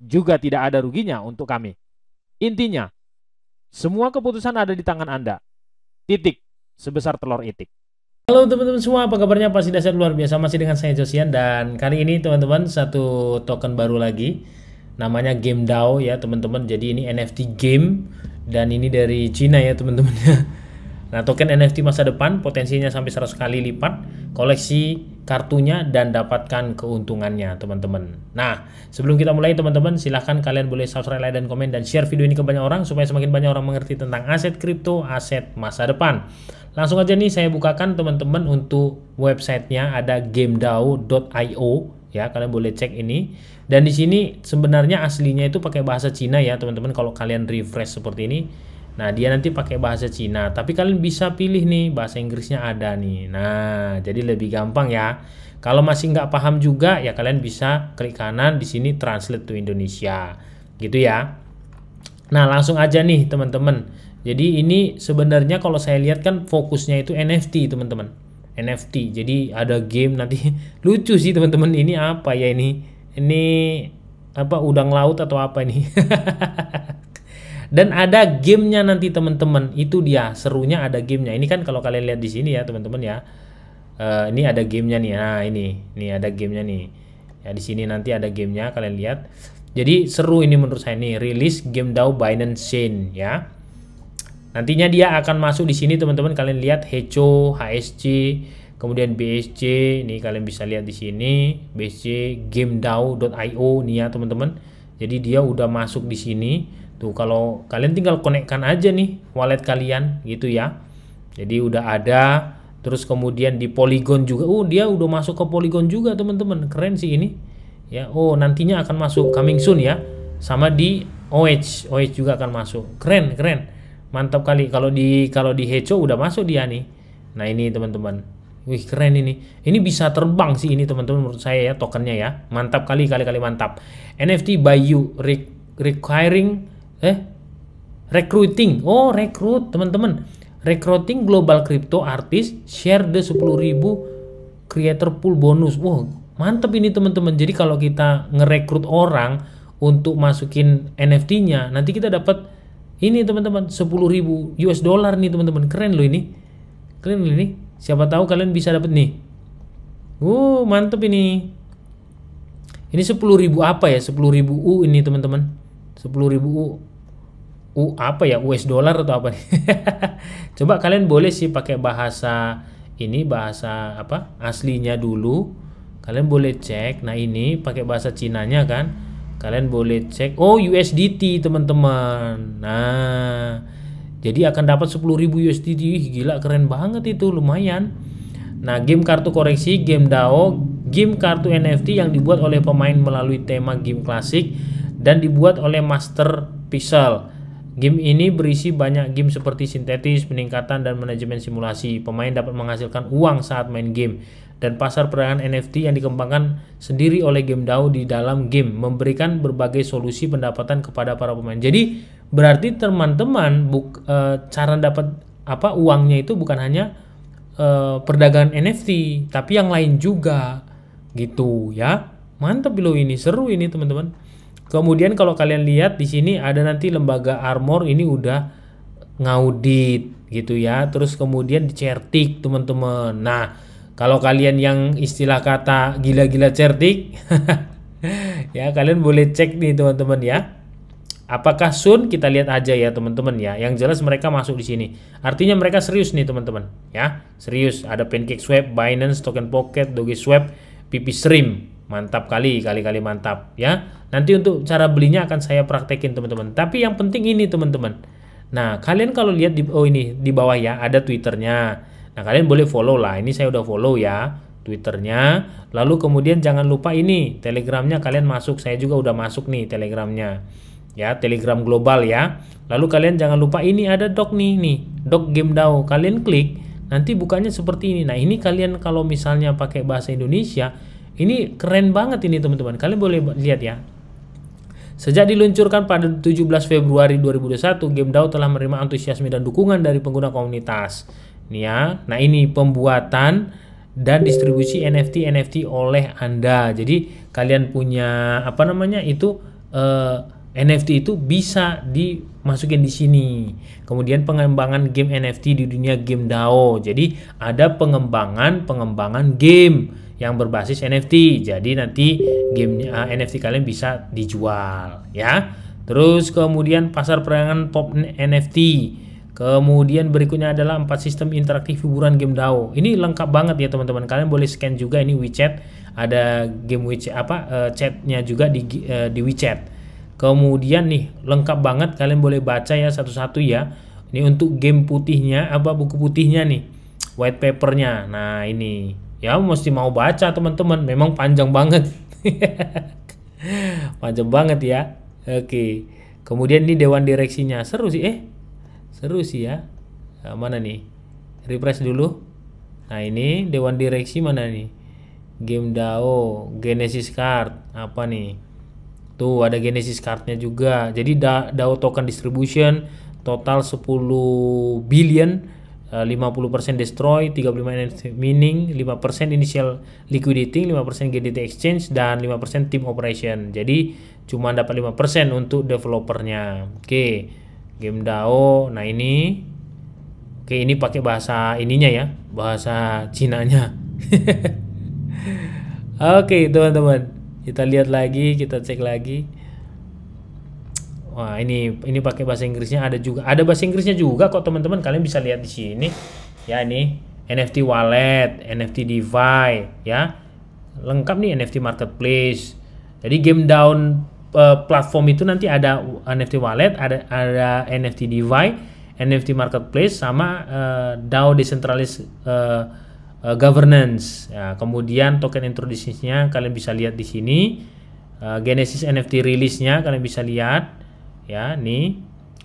juga tidak ada ruginya untuk kami. Intinya, semua keputusan ada di tangan Anda. Titik, sebesar telur itik. Halo teman-teman semua, apa kabarnya? Pasti dasar luar biasa, masih dengan saya Josian. Dan kali ini teman-teman, satu token baru lagi. Namanya Game DAO ya teman-teman. Jadi ini NFT game. Dan ini dari Cina ya teman-teman. Nah, token NFT masa depan potensinya sampai 100 kali lipat koleksi kartunya dan dapatkan keuntungannya, teman-teman. Nah, sebelum kita mulai, teman-teman, silahkan kalian boleh subscribe, like, dan komen, dan share video ini ke banyak orang supaya semakin banyak orang mengerti tentang aset kripto, aset masa depan. Langsung aja nih saya bukakan, teman-teman, untuk websitenya ada gamedao.io ya kalian boleh cek ini dan di sini sebenarnya aslinya itu pakai bahasa Cina ya teman-teman kalau kalian refresh seperti ini Nah, dia nanti pakai bahasa Cina, tapi kalian bisa pilih nih bahasa Inggrisnya ada nih. Nah, jadi lebih gampang ya. Kalau masih nggak paham juga, ya kalian bisa klik kanan di sini translate to Indonesia, gitu ya. Nah, langsung aja nih teman-teman. Jadi ini sebenarnya kalau saya lihat kan fokusnya itu NFT teman-teman. NFT. Jadi ada game nanti lucu sih teman-teman. Ini apa ya ini? Ini apa udang laut atau apa ini? dan ada gamenya nanti teman-teman itu dia serunya ada gamenya ini kan kalau kalian lihat di sini ya teman-teman ya uh, ini ada gamenya nih nah ini ini ada gamenya nih ya di sini nanti ada gamenya kalian lihat jadi seru ini menurut saya nih rilis game DAO Binance Chain ya nantinya dia akan masuk di sini teman-teman kalian lihat Hecho HSC kemudian BSC ini kalian bisa lihat di sini BSC GameDAO.io nih ya teman-teman jadi dia udah masuk di sini Tuh kalau kalian tinggal konekkan aja nih wallet kalian gitu ya. Jadi udah ada terus kemudian di Polygon juga. Oh, dia udah masuk ke Polygon juga, teman-teman. Keren sih ini. Ya, oh nantinya akan masuk coming soon ya. Sama di OH, OH juga akan masuk. Keren, keren. Mantap kali kalau di kalau di Heco udah masuk dia nih. Nah, ini teman-teman. Wih keren ini. Ini bisa terbang sih ini teman-teman menurut saya ya tokennya ya. Mantap kali kali kali mantap. NFT by you requiring eh recruiting. Oh, rekrut teman-teman. Recruiting global crypto artis share the 10.000 creator pool bonus. Wow, mantep ini teman-teman. Jadi kalau kita ngerekrut orang untuk masukin NFT-nya, nanti kita dapat ini teman-teman 10.000 US dollar nih teman-teman. Keren loh ini. Keren loh ini. Siapa tahu kalian bisa dapat nih. Uh, mantep ini. Ini 10.000 apa ya? 10.000 U ini teman-teman sepuluh ribu U, U apa ya US dollar atau apa nih coba kalian boleh sih pakai bahasa ini bahasa apa aslinya dulu kalian boleh cek nah ini pakai bahasa Cinanya kan kalian boleh cek oh USDT teman-teman nah jadi akan dapat 10.000 USDT gila keren banget itu lumayan nah game kartu koreksi game DAO game kartu NFT yang dibuat oleh pemain melalui tema game klasik dan dibuat oleh Master Pixel. Game ini berisi banyak game seperti sintetis, peningkatan, dan manajemen simulasi. Pemain dapat menghasilkan uang saat main game. Dan pasar perdagangan NFT yang dikembangkan sendiri oleh game DAO di dalam game memberikan berbagai solusi pendapatan kepada para pemain. Jadi berarti teman-teman uh, cara dapat apa uangnya itu bukan hanya uh, perdagangan NFT, tapi yang lain juga gitu ya. Mantap loh ini seru ini teman-teman. Kemudian kalau kalian lihat di sini ada nanti lembaga Armor ini udah ngaudit gitu ya. Terus kemudian dicertik teman-teman. Nah, kalau kalian yang istilah kata gila-gila cerdik ya kalian boleh cek nih teman-teman ya. Apakah Sun kita lihat aja ya teman-teman ya. Yang jelas mereka masuk di sini. Artinya mereka serius nih teman-teman ya. Serius ada Pancake Swap, Binance, Token Pocket, Doge Swap, pipi stream. Mantap kali, kali-kali mantap ya. Nanti untuk cara belinya akan saya praktekin teman-teman. Tapi yang penting ini teman-teman. Nah, kalian kalau lihat di oh ini di bawah ya ada Twitternya. Nah, kalian boleh follow lah. Ini saya udah follow ya Twitternya. Lalu kemudian jangan lupa ini Telegramnya kalian masuk. Saya juga udah masuk nih Telegramnya. Ya, Telegram global ya. Lalu kalian jangan lupa ini ada doc nih nih, doc game DAO. Kalian klik, nanti bukannya seperti ini. Nah, ini kalian kalau misalnya pakai bahasa Indonesia, ini keren banget ini teman-teman. Kalian boleh lihat ya. Sejak diluncurkan pada 17 Februari 2021, game DAO telah menerima antusiasme dan dukungan dari pengguna komunitas. Nih ya, nah ini pembuatan dan distribusi NFT NFT oleh Anda. Jadi kalian punya apa namanya itu eh, NFT itu bisa dimasukin di sini. Kemudian pengembangan game NFT di dunia game DAO. Jadi ada pengembangan pengembangan game yang berbasis NFT. Jadi nanti game uh, eh, NFT kalian bisa dijual ya. Terus kemudian pasar perangan pop NFT. Kemudian berikutnya adalah empat sistem interaktif hiburan game DAO. Ini lengkap banget ya teman-teman. Kalian boleh scan juga ini WeChat, ada game WeChat apa uh, chatnya juga di uh, di WeChat. Kemudian nih lengkap banget kalian boleh baca ya satu-satu ya. Ini untuk game putihnya apa buku putihnya nih, white papernya. Nah ini ya mesti mau baca teman-teman memang panjang banget panjang banget ya oke kemudian ini dewan direksinya seru sih eh seru sih ya nah, mana nih refresh dulu nah ini dewan direksi mana nih game DAO Genesis card apa nih tuh ada Genesis cardnya juga jadi DAO token distribution total 10 billion 50% eh, destroy, 35% mining, 5% initial liquidating, 5% GDT exchange dan 5% team operation. Jadi cuma dapat 5% untuk developernya. Oke. Okay. Game DAO. Nah, ini oke okay, ini pakai bahasa ininya ya, bahasa Cinanya. oke, okay, teman-teman. Kita lihat lagi, kita cek lagi. Wah, ini ini pakai bahasa Inggrisnya ada juga. Ada bahasa Inggrisnya juga kok, teman-teman. Kalian bisa lihat di sini. Ya, ini NFT wallet, NFT DeFi, ya. Lengkap nih NFT marketplace. Jadi game down uh, platform itu nanti ada NFT wallet, ada ada NFT DeFi, NFT marketplace sama uh, DAO decentralized uh, governance. Ya, kemudian token introduction-nya kalian bisa lihat di sini. Uh, Genesis NFT rilisnya kalian bisa lihat ya nih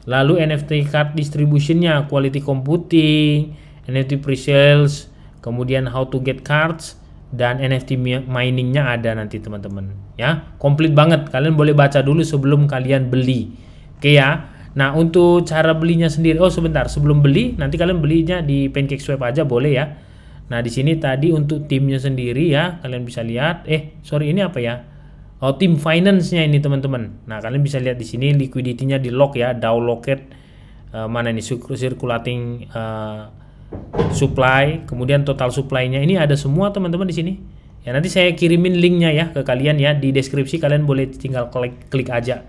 lalu NFT card distributionnya quality computing NFT pre-sales kemudian how to get cards dan NFT miningnya ada nanti teman-teman ya komplit banget kalian boleh baca dulu sebelum kalian beli oke ya nah untuk cara belinya sendiri oh sebentar sebelum beli nanti kalian belinya di pancake swap aja boleh ya nah di sini tadi untuk timnya sendiri ya kalian bisa lihat eh sorry ini apa ya Oh tim finance-nya ini teman-teman. Nah, kalian bisa lihat di sini liquidity-nya di lock ya, Dow Locket uh, mana ini circulating uh, supply, kemudian total supply-nya ini ada semua teman-teman di sini. Ya nanti saya kirimin link-nya ya ke kalian ya di deskripsi kalian boleh tinggal klik klik aja.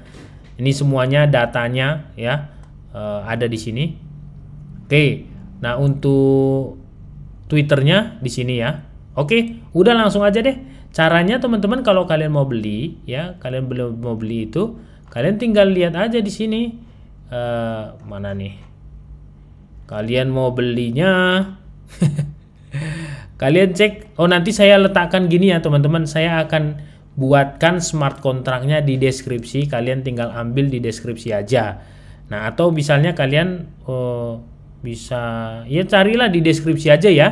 Ini semuanya datanya ya uh, ada di sini. Oke, nah untuk Twitternya di sini ya. Oke, udah langsung aja deh. Caranya teman-teman kalau kalian mau beli ya, kalian belum mau beli itu, kalian tinggal lihat aja di sini uh, mana nih. Kalian mau belinya kalian cek oh nanti saya letakkan gini ya teman-teman, saya akan buatkan smart kontraknya di deskripsi, kalian tinggal ambil di deskripsi aja. Nah, atau misalnya kalian uh, bisa ya carilah di deskripsi aja ya.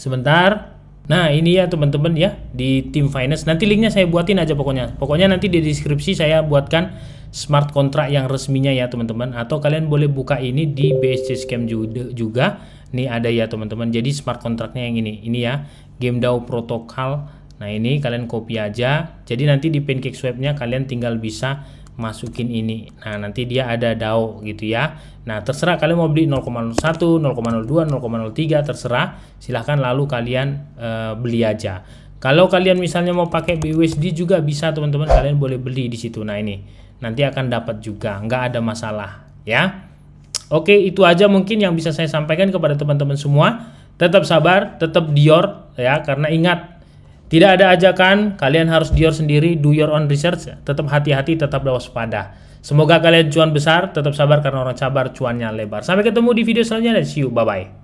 Sebentar Nah ini ya teman-teman ya di tim finance nanti linknya saya buatin aja pokoknya pokoknya nanti di deskripsi saya buatkan smart contract yang resminya ya teman-teman atau kalian boleh buka ini di BSC Scam juga nih ada ya teman-teman jadi smart contractnya yang ini ini ya game DAO protokol nah ini kalian copy aja jadi nanti di pancake swapnya kalian tinggal bisa masukin ini. Nah, nanti dia ada DAO gitu ya. Nah, terserah kalian mau beli 0,01, 0,02, 0,03 terserah. Silahkan lalu kalian uh, beli aja. Kalau kalian misalnya mau pakai BUSD juga bisa teman-teman kalian boleh beli di situ. Nah ini nanti akan dapat juga, nggak ada masalah ya. Oke itu aja mungkin yang bisa saya sampaikan kepada teman-teman semua. Tetap sabar, tetap dior ya karena ingat tidak ada ajakan, kalian harus dior sendiri, do your own research, tetap hati-hati, tetap waspada. Semoga kalian cuan besar, tetap sabar karena orang sabar cuannya lebar. Sampai ketemu di video selanjutnya dan see you, bye-bye.